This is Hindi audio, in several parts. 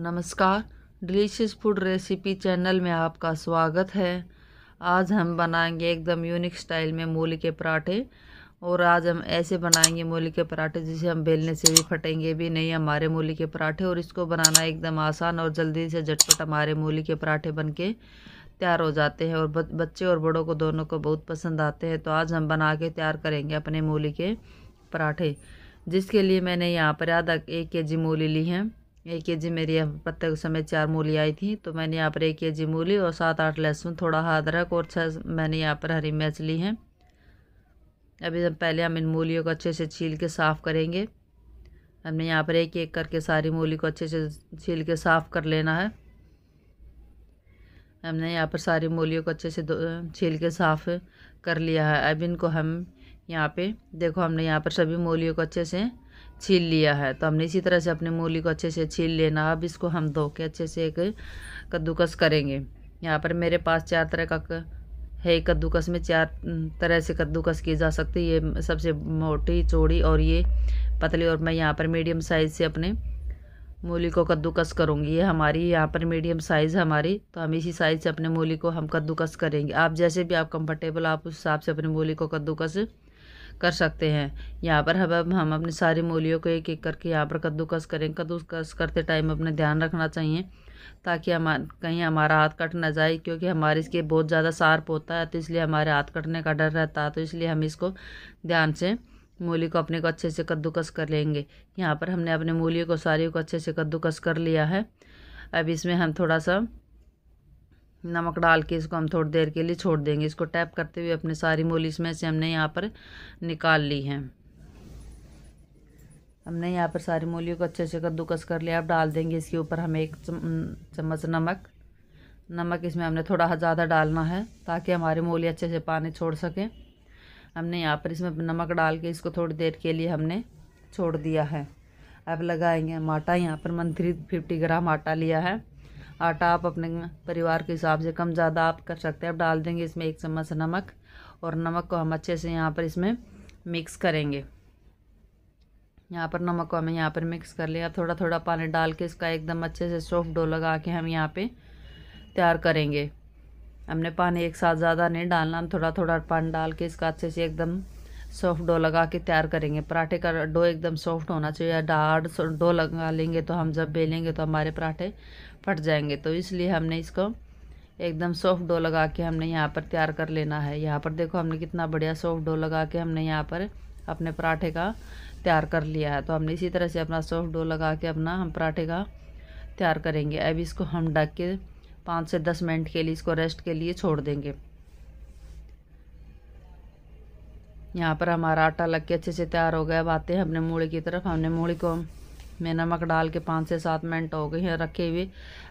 नमस्कार डिलीशियस फूड रेसिपी चैनल में आपका स्वागत है आज हम बनाएंगे एकदम यूनिक स्टाइल में मूली के पराठे और आज हम ऐसे बनाएंगे मूली के पराठे जिसे हम बेलने से भी फटेंगे भी नहीं हमारे मूली के पराठे और इसको बनाना एकदम आसान और जल्दी से झटपट हमारे मूली के पराठे बन तैयार हो जाते हैं और बच्चे और बड़ों को दोनों को बहुत पसंद आते हैं तो आज हम बना के तैयार करेंगे अपने मूली के पराठे जिसके लिए मैंने यहाँ पर आधा एक के जी मूली ली है एक के जी मेरी पत्ते के समय चार मूली आई थी तो मैंने यहाँ पर एक के जी मूली और सात आठ लहसुन थोड़ा अदरक और छह मैंने यहाँ पर हरी मिर्च ली हैं अभी हम पहले हम इन मूलियों को अच्छे से छील के साफ़ करेंगे हमने यहाँ पर एक एक करके सारी मूली को अच्छे से छील के साफ़ कर लेना है हमने यहाँ पर सारी मूलियों को अच्छे से छील के साफ़ कर लिया है अब इनको हम यहाँ पे देखो हमने यहाँ पर सभी मूलियों को अच्छे से छील लिया है तो हमने इसी तरह से अपनी मूली को अच्छे से छील लेना अब इसको हम धो के अच्छे से एक कद्दूकस करेंगे यहाँ पर मेरे पास चार तरह का है कद्दूकस में चार तरह से कद्दूकस की जा सकती है ये सबसे मोटी चौड़ी और ये पतली और मैं यहाँ पर मीडियम साइज़ से अपने मूली को कद्दूकस करूँगी ये हमारी यहाँ पर मीडियम साइज़ है हमारी तो हम इसी साइज़ से अपने मूली को हम कद्दूकस करेंगे आप जैसे भी आप कंफर्टेबल आप उस हिसाब से अपने मूली को कद्दूकस कर सकते हैं यहाँ पर हम हम अपनी सारी मूलियों को एक एक करके यहाँ पर कद्दूकस करें कद्दूकस करते टाइम अपने ध्यान रखना चाहिए ताकि हम कहीं हमारा हाथ कट ना जाए क्योंकि हमारे इसके बहुत ज़्यादा सार्प होता है तो इसलिए हमारे हाथ कटने का डर रहता है तो इसलिए हम इसको ध्यान से मूली को अपने को अच्छे से कद्दूकस कर लेंगे यहाँ पर हमने अपने मूली को सारी को अच्छे से कद्दूकस कर लिया है अब इसमें हम थोड़ा सा नमक डाल के इसको हम थोड़ी देर के लिए छोड़ देंगे इसको टैप करते हुए अपने सारी मूली इसमें से हमने यहाँ पर निकाल ली है हमने यहाँ पर सारी मूलियों को अच्छे से कद्दूकस कर लिया अब डाल देंगे इसके ऊपर हम एक चम्मच नमक नमक इसमें हमने थोड़ा ज़्यादा डालना है ताकि हमारी मूली अच्छे से पानी छोड़ सकें हमने यहाँ पर इसमें नमक डाल के इसको थोड़ी देर के लिए हमने छोड़ दिया है अब लगाएंगे हम आटा यहाँ पर मन फिफ्टी ग्राम आटा लिया है आटा आप अपने परिवार के हिसाब से कम ज़्यादा आप कर सकते हैं आप डाल देंगे इसमें एक चम्मच नमक और नमक को हम अच्छे से यहाँ पर इसमें मिक्स करेंगे यहाँ पर नमक को हमें यहाँ पर मिक्स कर लिया थोड़ा थोड़ा पानी डाल के इसका एकदम अच्छे से सॉफ्ट डो लगा के हम यहाँ पे तैयार करेंगे हमने पानी एक साथ ज़्यादा नहीं डालना हम थोड़ा थोड़ा पानी डाल के इसका अच्छे से एकदम सॉफ्ट डो लगा के तैयार करेंगे पराठे का डो एकदम सॉफ्ट होना चाहिए डार्ड डो लगा लेंगे तो हम जब बेलेंगे तो हमारे पराठे फट जाएंगे तो इसलिए हमने इसको एकदम सॉफ्ट डो लगा के हमने यहाँ पर तैयार कर लेना है यहाँ पर देखो हमने कितना बढ़िया सॉफ्ट डो लगा के हमने यहाँ पर अपने पराठे का तैयार कर लिया है तो हमने इसी तरह से अपना सॉफ्ट डो लगा के अपना हम पराठे का तैयार करेंगे अब इसको हम ढक के पाँच से दस मिनट के लिए इसको रेस्ट के लिए छोड़ देंगे यहाँ पर हमारा आटा लग के अच्छे से तैयार हो गया अब आते हैं अपने मूढ़ी की तरफ हमने मूढ़ी को में नमक डाल के पाँच से सात मिनट हो गए हैं रखे हुए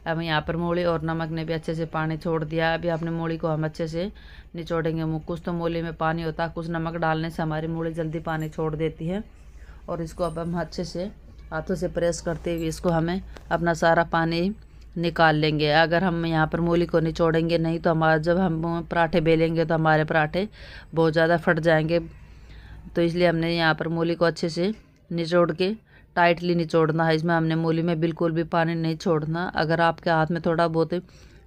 अब यहाँ पर मूली और नमक ने भी अच्छे से पानी छोड़ दिया अभी अपने मूली को हम अच्छे से निचोड़ेंगे कुछ तो मूली में पानी होता है कुछ नमक डालने से हमारी मूली जल्दी पानी छोड़ देती है और इसको अब हम अच्छे से हाथों से प्रेस करते हुए इसको हमें अपना सारा पानी निकाल लेंगे अगर हम यहाँ पर मूली को निचोड़ेंगे नहीं तो हमारा जब हम पराठे बेलेंगे तो हमारे पराठे बहुत ज़्यादा फट जाएंगे तो इसलिए हमने यहाँ पर मूली को अच्छे से निचोड़ के टाइटली निचोड़ना है इसमें हमने मूली में बिल्कुल भी पानी नहीं छोड़ना अगर आपके हाथ में थोड़ा बहुत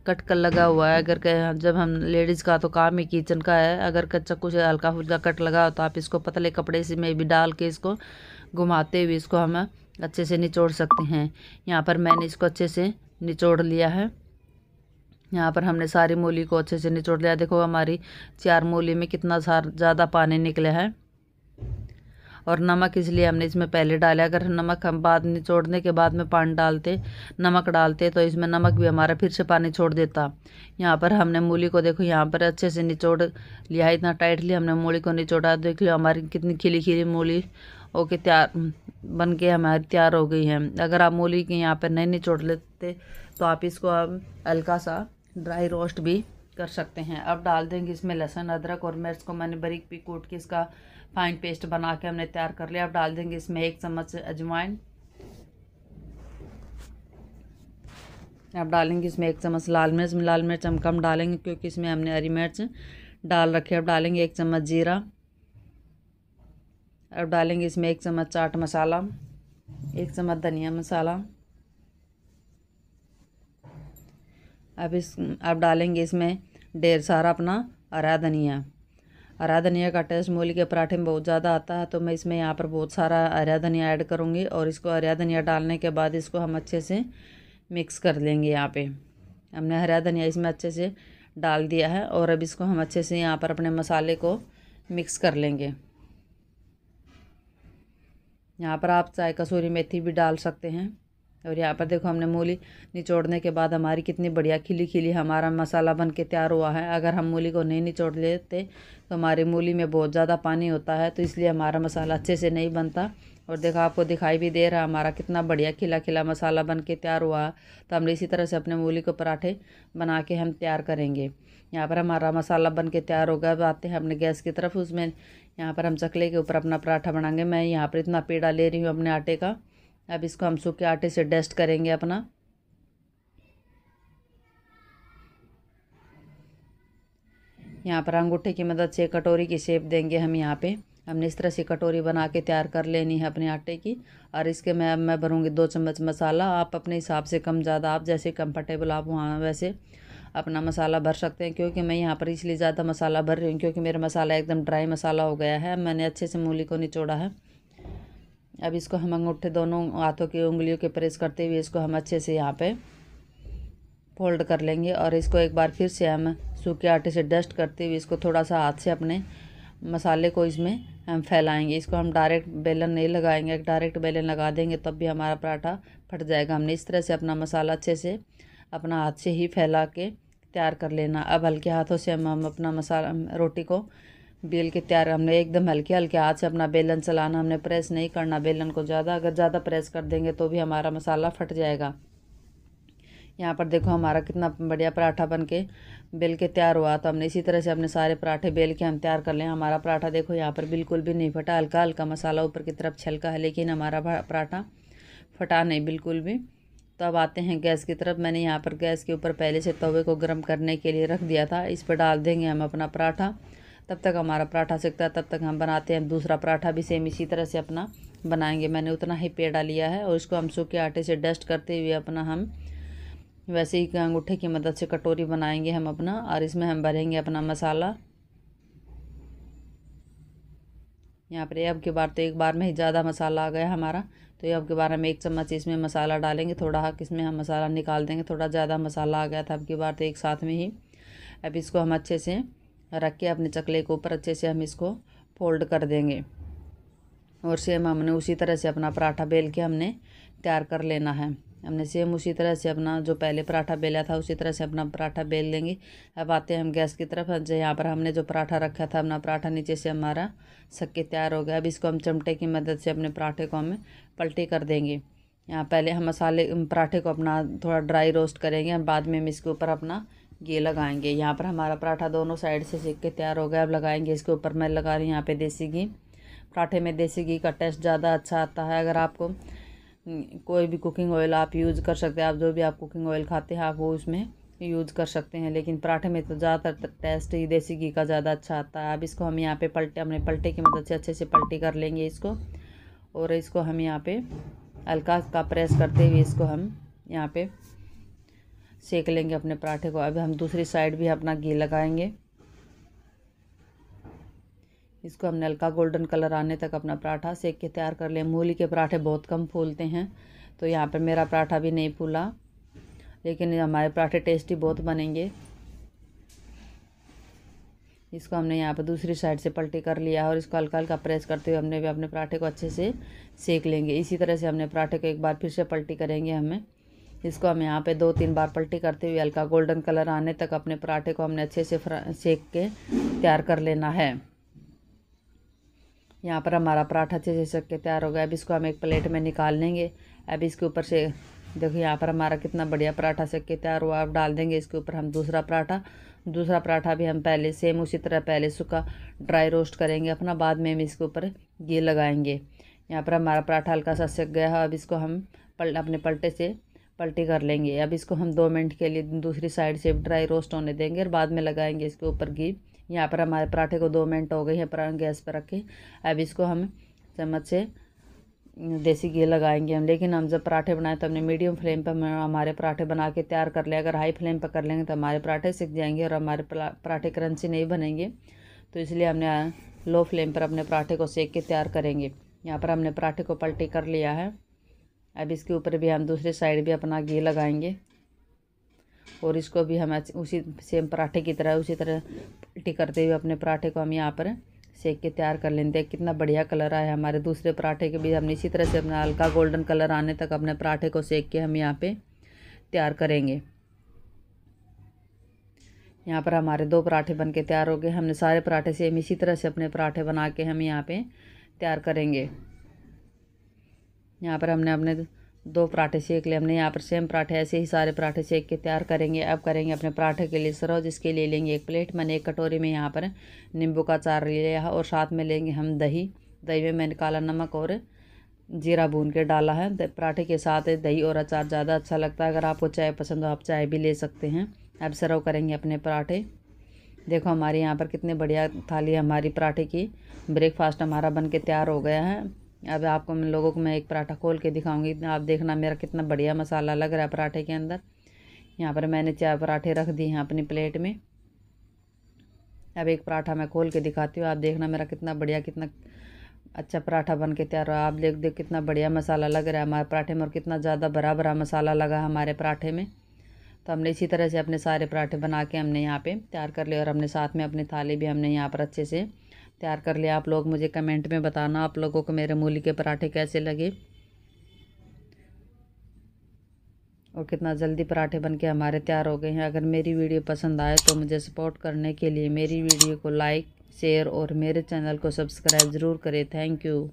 कटकल लगा हुआ है अगर कह जब हम लेडीज़ का तो काम ही किचन का है अगर कच्चा कुछ हल्का फुल्का कट लगा हो तो आप इसको पतले कपड़े से में भी डाल के इसको घुमाते हुए इसको हम अच्छे से निचोड़ सकते हैं यहाँ पर मैंने इसको अच्छे से निचोड़ लिया है यहाँ पर हमने सारी मूली को अच्छे से निचोड़ लिया देखो हमारी चार मूली में कितना ज़्यादा पानी निकला है और नमक इसलिए हमने इसमें पहले डाला अगर नमक हम बाद निचोड़ने के बाद में पानी डालते नमक डालते तो इसमें नमक भी हमारा फिर से पानी छोड़ देता यहाँ पर हमने मूली को देखो यहाँ पर अच्छे से निचोड़ लिया इतना टाइटली हमने मूली को निचोड़ा देख लो हमारी कितनी खिली खिली मूली ओके तैयार बन के हमारी तैयार हो गई है अगर आप मूली के यहाँ पर नहीं निचोड़ लेते तो आप इसको अब हल्का सा ड्राई रोस्ट भी कर सकते हैं अब डाल देंगे इसमें लहसुन अदरक और मिर्च को मैंने बरीक पी कूट के इसका फाइन पेस्ट बना के हमने तैयार कर लिया अब डाल देंगे इसमें एक चम्मच अजवाइन अब डालेंगे इसमें एक चम्मच लाल मिर्च लाल मिर्च हम कम डालेंगे क्योंकि इसमें हमने हरी मिर्च डाल रखी है अब डालेंगे एक चम्मच जीरा अब डालेंगे इसमें एक चम्मच चाट मसाला एक चम्मच धनिया मसाला अब इस अब डालेंगे इसमें ढेर सारा अपना हरा धनिया हरा धनिया का टेस्ट मूली के पराठे में बहुत ज़्यादा आता है तो मैं इसमें यहाँ पर बहुत सारा हरा धनिया ऐड करूँगी और इसको हरा धनिया डालने के बाद इसको हम अच्छे से मिक्स कर देंगे यहाँ पे हमने हरा धनिया इसमें अच्छे से डाल दिया है और अब इसको हम अच्छे से यहाँ पर अपने मसाले को मिक्स कर लेंगे यहाँ पर आप चाहे कसूरी मेथी भी डाल सकते हैं और यहाँ पर देखो हमने मूली निचोड़ने के बाद हमारी कितनी बढ़िया खिली खिली हमारा मसाला बन के तैयार हुआ है अगर हम मूली को नहीं निचोड़ लेते तो हमारी मूली में बहुत ज़्यादा पानी होता है तो इसलिए हमारा मसाला अच्छे से नहीं बनता और देखो आपको दिखाई भी दे रहा हमारा कितना बढ़िया खिला खिला मसाला बन के तैयार हुआ तो हमने इसी तरह से अपने मूली को पराठे बना के हम तैयार करेंगे यहाँ पर हमारा मसाला बन के तैयार होगा अब आते हैं अपने गैस की तरफ उसमें यहाँ पर हम चकले के ऊपर अपना पराठा बनाएंगे मैं यहाँ पर इतना पेड़ा ले रही हूँ अपने आटे का अब इसको हम सूखे आटे से डस्ट करेंगे अपना यहाँ पर अंगूठे की मदद से कटोरी की शेप देंगे हम यहाँ पे हमने इस तरह से कटोरी बना के तैयार कर लेनी है अपने आटे की और इसके मैं मैं भरूँगी दो चम्मच मसाला आप अपने हिसाब से कम ज़्यादा आप जैसे कंफर्टेबल आप वहाँ वैसे अपना मसाला भर सकते हैं क्योंकि मैं यहाँ पर इसलिए ज़्यादा मसाला भर रही हूँ क्योंकि मेरा मसाला एकदम ड्राई मसाला हो गया है मैंने अच्छे से मूली को निचोड़ा है अब इसको हम अंगूठे दोनों हाथों की उंगलियों के प्रेस करते हुए इसको हम अच्छे से यहाँ पे फोल्ड कर लेंगे और इसको एक बार फिर से हम सूखे आटे से डस्ट करते हुए इसको थोड़ा सा हाथ से अपने मसाले को इसमें हम फैलाएंगे इसको हम डायरेक्ट बेलन नहीं लगाएंगे डायरेक्ट बेलन लगा देंगे तब भी हमारा पराठा फट जाएगा हमने इस तरह से अपना मसाला अच्छे से अपना हाथ से ही फैला के तैयार कर लेना अब हल्के हाथों से हम हम अपना मसाला रोटी को बेल के तैयार हमने एकदम हल्के हल्के हाथ से अपना बेलन चलाना हमने प्रेस नहीं करना बेलन को ज़्यादा अगर ज़्यादा प्रेस कर देंगे तो भी हमारा मसाला फट जाएगा यहाँ पर देखो हमारा कितना बढ़िया पराठा बन के बेल के तैयार हुआ तो हमने इसी तरह से अपने सारे पराठे बेल के हम तैयार कर लें हमारा पराठा देखो यहाँ पर बिल्कुल भी नहीं फटा हल्का हल्का मसाला ऊपर की तरफ छलका है लेकिन हमारा पराठा फटा नहीं बिल्कुल भी तो अब आते हैं गैस की तरफ मैंने यहाँ पर गैस के ऊपर पहले से तवे को गर्म करने के लिए रख दिया था इस पर डाल देंगे हम अपना पराठा तब तक हमारा पराठा सीखता है तब तक हम बनाते हैं दूसरा पराठा भी सेम इसी तरह से अपना बनाएंगे मैंने उतना ही पेड़ा लिया है और इसको हम सूखे आटे से डस्ट करते हुए अपना हम वैसे ही अंगूठे की मदद से कटोरी बनाएंगे हम अपना और इसमें हम भरेंगे अपना मसाला यहाँ पर अब की बार तो एक बार में ही ज़्यादा मसाला आ गया हमारा तो ये आपके बारे हम एक चम्मच इसमें मसाला डालेंगे थोड़ा हक इसमें हम मसाला निकाल देंगे थोड़ा ज़्यादा मसाला आ गया था आपकी बार तो एक साथ में ही अब इसको हम अच्छे से रख के अपने चकले के ऊपर अच्छे से हम इसको फोल्ड कर देंगे और सेम हमने उसी तरह से अपना पराठा बेल के हमने तैयार कर लेना है हमने सेम उसी तरह से अपना जो पहले पराठा बेला था उसी तरह से अपना पराठा बेल लेंगे अब आते हैं हम गैस की तरफ जो यहाँ पर हमने जो पराठा रखा था अपना पराठा नीचे से हमारा सक के तैयार हो गया अब इसको हम चमटे की मदद से अपने पराठे को हमें पलटी कर देंगे यहाँ पहले हम मसाले पराठे को अपना थोड़ा ड्राई रोस्ट करेंगे हम बाद में हम इसके ऊपर अपना घी लगाएंगे यहाँ पर हमारा पराठा दोनों साइड से सीख के तैयार हो गया अब लगाएंगे इसके ऊपर मैं लगा रही हूँ यहाँ पे देसी घी पराठे में देसी घी का टेस्ट ज़्यादा अच्छा आता है अगर आपको कोई भी कुकिंग ऑयल आप यूज़ कर सकते हैं आप जो भी आप कुकिंग ऑयल खाते हैं आप वो उसमें यूज़ कर सकते हैं लेकिन पराठे में तो ज़्यादातर टेस्ट ही देसी घी का ज़्यादा अच्छा आता है अब इसको हम यहाँ पे पलटे अपने पलटे की मदद मतलब से अच्छे से पलटी कर लेंगे इसको और इसको हम यहाँ पे हल्का का प्रेस करते हुए इसको हम यहाँ पे सेक लेंगे अपने पराठे को अब हम दूसरी साइड भी अपना घी लगाएंगे इसको हमने हल्का गोल्डन कलर आने तक अपना पराठा सेक के तैयार कर लिया मूली के पराठे बहुत कम फूलते हैं तो यहाँ पर मेरा पराठा भी नहीं फूला लेकिन हमारे पराठे टेस्टी बहुत बनेंगे इसको हमने यहाँ पर दूसरी साइड से पलटी कर लिया और इसको हल्का हल्का प्रेस करते हुए हमने भी अपने पराठे को अच्छे से सेक लेंगे इसी तरह से हमने पराठे को एक बार फिर से पलटी करेंगे हमें इसको हम यहाँ पे दो तीन बार पलटी करते हुए हल्का गोल्डन कलर आने तक अपने पराठे को हमने अच्छे से सेक के तैयार कर लेना है यहाँ पर हमारा पराठा अच्छे से सक के तैयार हो गया अब इसको हम एक प्लेट में निकाल लेंगे अब इसके ऊपर से देखो यहाँ पर हमारा कितना बढ़िया पराठा सक के तैयार हुआ अब डाल देंगे इसके ऊपर हम दूसरा पराठा दूसरा पराठा भी हम पहले सेम उसी तरह पहले सूखा ड्राई रोस्ट करेंगे अपना बाद में हम इसके ऊपर घी लगाएंगे यहाँ पर हमारा पराठा हल्का सा सक गया है अब इसको हम पल, अपने पलटे से पलटी कर लेंगे अब इसको हम दो मिनट के लिए दूसरी साइड से ड्राई रोस्ट होने देंगे और बाद में लगाएंगे इसके ऊपर घी यहाँ पर हमारे पराठे को दो मिनट हो गए हैं पर गैस पर रखें अब इसको हम चम्मच से देसी घी लगाएंगे हम लेकिन हम जब पराठे बनाए तो हमने मीडियम फ्लेम पर हमारे पराठे बना के तैयार कर लिया अगर हाई फ्लेम पर कर लेंगे तो हमारे पराठे सिक जाएंगे और हमारे पराठे क्रंची नहीं बनेंगे तो इसलिए हमने लो फ्लेम पर अपने पराठे को सेक के तैयार करेंगे यहाँ पर हमने पराठे को पलटी कर लिया है अब इसके ऊपर भी हम दूसरी साइड भी अपना घी लगाएंगे और इसको भी हम उसी सेम पराठे की तरह उसी तरह उल्टी करते हुए अपने पराठे को हम यहाँ पर सेक के तैयार कर लेते हैं कितना बढ़िया कलर आया हमारे दूसरे पराठे के भी हमने इसी तरह से अपना हल्का गोल्डन कलर आने तक अपने पराठे को सेक के हम यहाँ पे तैयार करेंगे यहाँ पर हमारे दो पराठे बन के तैयार हो गए हमने सारे पराठे सेम इसी तरह से अपने पराठे बना के हम यहाँ पर तैयार करेंगे यहाँ पर हमने अपने दो पराठे सेक लिए हमने यहाँ पर सेम पराठे ऐसे ही सारे पराठे सेक के तैयार करेंगे अब करेंगे अपने पराठे के लिए सरो जिसके लिए लेंगे एक प्लेट मैंने एक कटोरी में यहाँ पर नींबू का चार लिया है और साथ में लेंगे हम दही दही में मैंने काला नमक और जीरा भून के डाला है पराठे के साथ दही और अचार ज़्यादा अच्छा लगता है अगर आपको चाय पसंद हो आप चाय भी ले सकते हैं अब सर्व करेंगे अपने पराठे देखो हमारे यहाँ पर कितने बढ़िया थाली हमारी पराठे की ब्रेकफास्ट हमारा बन के तैयार हो गया है अब आपको मैं लोगों को मैं एक पराठा खोल के दिखाऊंगी आप देखना मेरा कितना बढ़िया मसाला लग रहा है पराठे के अंदर यहाँ पर मैंने चार पराठे रख दिए हैं अपनी प्लेट में अब एक पराठा मैं खोल के दिखाती हूँ आप देखना मेरा कितना बढ़िया कितना अच्छा पराठा बन के तैयार हुआ आप देख देख कितना बढ़िया मसाला लग रहा है हमारे पराठे में और कितना ज़्यादा भरा भरा मसाला लगा हमारे पराठे में तो हमने इसी तरह से अपने सारे पराठे बना के हमने यहाँ पे तैयार कर लिए और हमने साथ में अपनी थाली भी हमने यहाँ पर अच्छे से तैयार कर लिया आप लोग मुझे कमेंट में बताना आप लोगों को मेरे मूली के पराठे कैसे लगे और कितना जल्दी पराठे बनके हमारे तैयार हो गए हैं अगर मेरी वीडियो पसंद आए तो मुझे सपोर्ट करने के लिए मेरी वीडियो को लाइक शेयर और मेरे चैनल को सब्सक्राइब ज़रूर करें थैंक यू